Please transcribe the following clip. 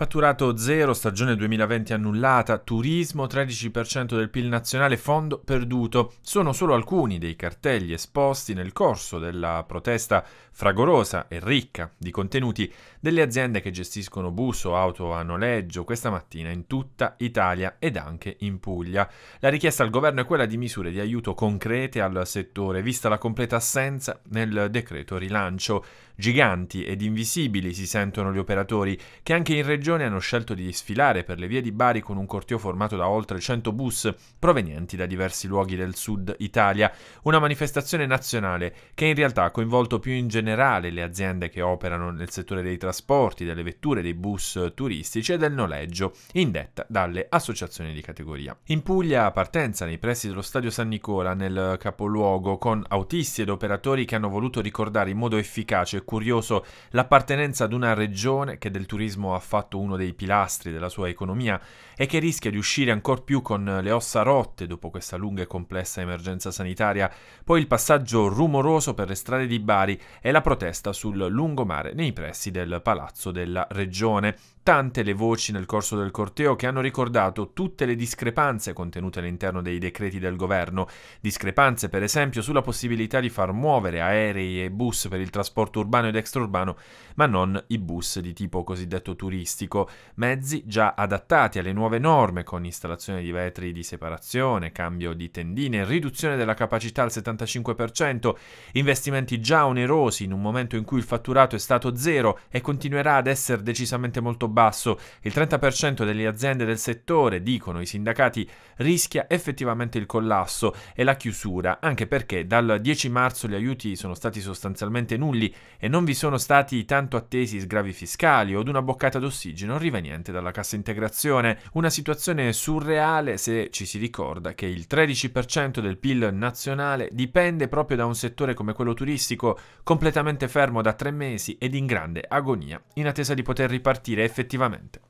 Fatturato zero, stagione 2020 annullata, turismo 13% del PIL nazionale, fondo perduto. Sono solo alcuni dei cartelli esposti nel corso della protesta fragorosa e ricca di contenuti delle aziende che gestiscono bus o auto a noleggio questa mattina in tutta Italia ed anche in Puglia. La richiesta al governo è quella di misure di aiuto concrete al settore, vista la completa assenza nel decreto rilancio. Giganti ed invisibili si sentono gli operatori che anche in regione regione hanno scelto di sfilare per le vie di Bari con un corteo formato da oltre 100 bus provenienti da diversi luoghi del sud Italia, una manifestazione nazionale che in realtà ha coinvolto più in generale le aziende che operano nel settore dei trasporti, delle vetture, dei bus turistici e del noleggio, indetta dalle associazioni di categoria. In Puglia, a Partenza, nei pressi dello stadio San Nicola, nel capoluogo, con autisti ed operatori che hanno voluto ricordare in modo efficace e curioso l'appartenenza ad una regione che del turismo ha fatto stato uno dei pilastri della sua economia e che rischia di uscire ancor più con le ossa rotte dopo questa lunga e complessa emergenza sanitaria, poi il passaggio rumoroso per le strade di Bari e la protesta sul lungomare nei pressi del Palazzo della Regione. Tante le voci nel corso del corteo che hanno ricordato tutte le discrepanze contenute all'interno dei decreti del governo, discrepanze per esempio sulla possibilità di far muovere aerei e bus per il trasporto urbano ed extraurbano, ma non i bus di tipo cosiddetto turistico pubblico, mezzi già adattati alle nuove norme con installazione di vetri di separazione, cambio di tendine, riduzione della capacità al 75%, investimenti già onerosi in un momento in cui il fatturato è stato zero e continuerà ad essere decisamente molto basso. Il 30% delle aziende del settore, dicono i sindacati, rischia effettivamente il collasso e la chiusura, anche perché dal 10 marzo gli aiuti sono stati sostanzialmente nulli e non vi sono stati tanto attesi sgravi fiscali o una boccata d'ossigeno Parigi non arriva niente dalla cassa integrazione, una situazione surreale se ci si ricorda che il 13% del PIL nazionale dipende proprio da un settore come quello turistico, completamente fermo da tre mesi ed in grande agonia, in attesa di poter ripartire effettivamente.